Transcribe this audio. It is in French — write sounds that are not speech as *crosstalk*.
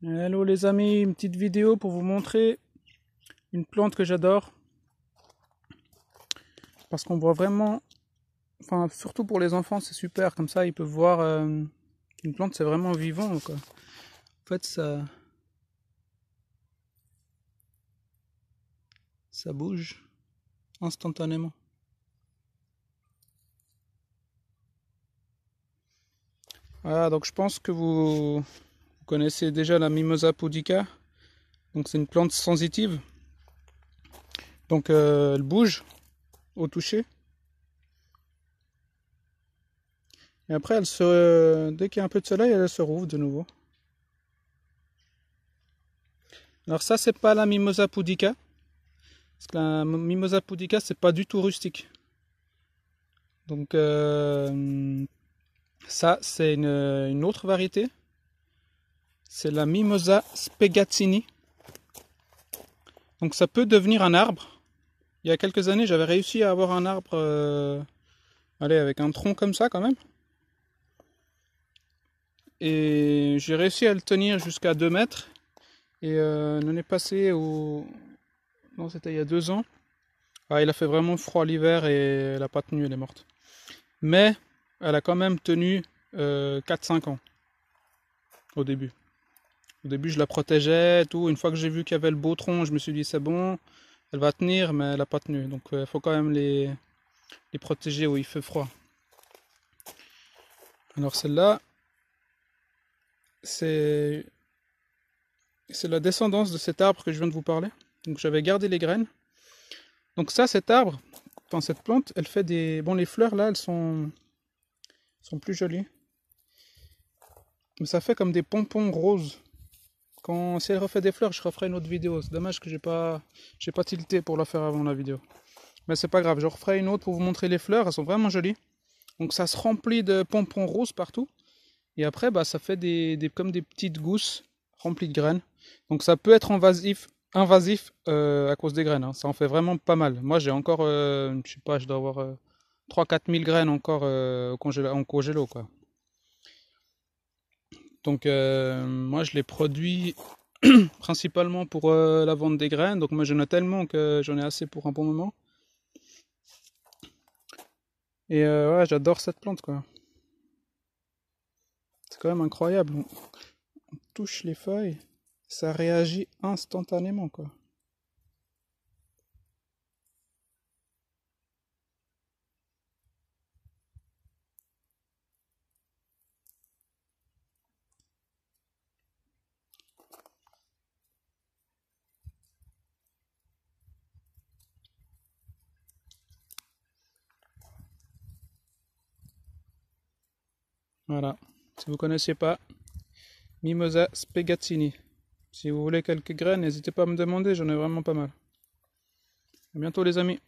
Hello les amis, une petite vidéo pour vous montrer une plante que j'adore. Parce qu'on voit vraiment, enfin surtout pour les enfants c'est super, comme ça ils peuvent voir une euh, qu'une plante c'est vraiment vivant. Quoi. En fait ça, ça bouge instantanément. Voilà, donc je pense que vous connaissez déjà la Mimosa pudica. Donc c'est une plante sensitive. Donc euh, elle bouge au toucher. Et après, elle se, euh, dès qu'il y a un peu de soleil, elle se rouvre de nouveau. Alors ça, c'est pas la Mimosa pudica. Parce que la Mimosa pudica, c'est pas du tout rustique. Donc euh, ça, c'est une autre variété c'est la Mimosa spegazzini. Donc ça peut devenir un arbre. Il y a quelques années, j'avais réussi à avoir un arbre euh, allez, avec un tronc comme ça quand même. Et j'ai réussi à le tenir jusqu'à 2 mètres. Et euh, est passé au... non, c'était il y a 2 ans, ah, il a fait vraiment froid l'hiver et elle n'a pas tenu, elle est morte. Mais elle a quand même tenu 4-5 euh, ans au début. Au début, je la protégeais, tout. Une fois que j'ai vu qu'il y avait le beau tronc, je me suis dit c'est bon, elle va tenir, mais elle n'a pas tenu. Donc, il euh, faut quand même les, protéger où il fait froid. Alors celle-là, c'est la descendance de cet arbre que je viens de vous parler. Donc j'avais gardé les graines. Donc ça, cet arbre, enfin cette plante, elle fait des... Bon, les fleurs là, elles sont, sont plus jolies. Mais ça fait comme des pompons roses si elle refait des fleurs, je referai une autre vidéo. C'est dommage que j'ai pas, j'ai pas tilté pour la faire avant la vidéo. Mais c'est pas grave, je referai une autre pour vous montrer les fleurs. Elles sont vraiment jolies. Donc ça se remplit de pompons roses partout. Et après, bah, ça fait des, comme des petites gousses remplies de graines. Donc ça peut être invasif, invasif euh, à cause des graines. Hein. Ça en fait vraiment pas mal. Moi, j'ai encore, euh, je sais pas, je dois avoir 3-4 euh, graines encore en congélo, quoi. Donc euh, moi je les produis *clears throat* principalement pour euh, la vente des graines. Donc moi j'en ai tellement que j'en ai assez pour un bon moment. Et euh, ouais, j'adore cette plante quoi. C'est quand même incroyable. touche les feuilles, ça réagit instantanément quoi. Voilà, si vous ne connaissez pas, Mimosa Spegazzini. Si vous voulez quelques graines, n'hésitez pas à me demander, j'en ai vraiment pas mal. A bientôt les amis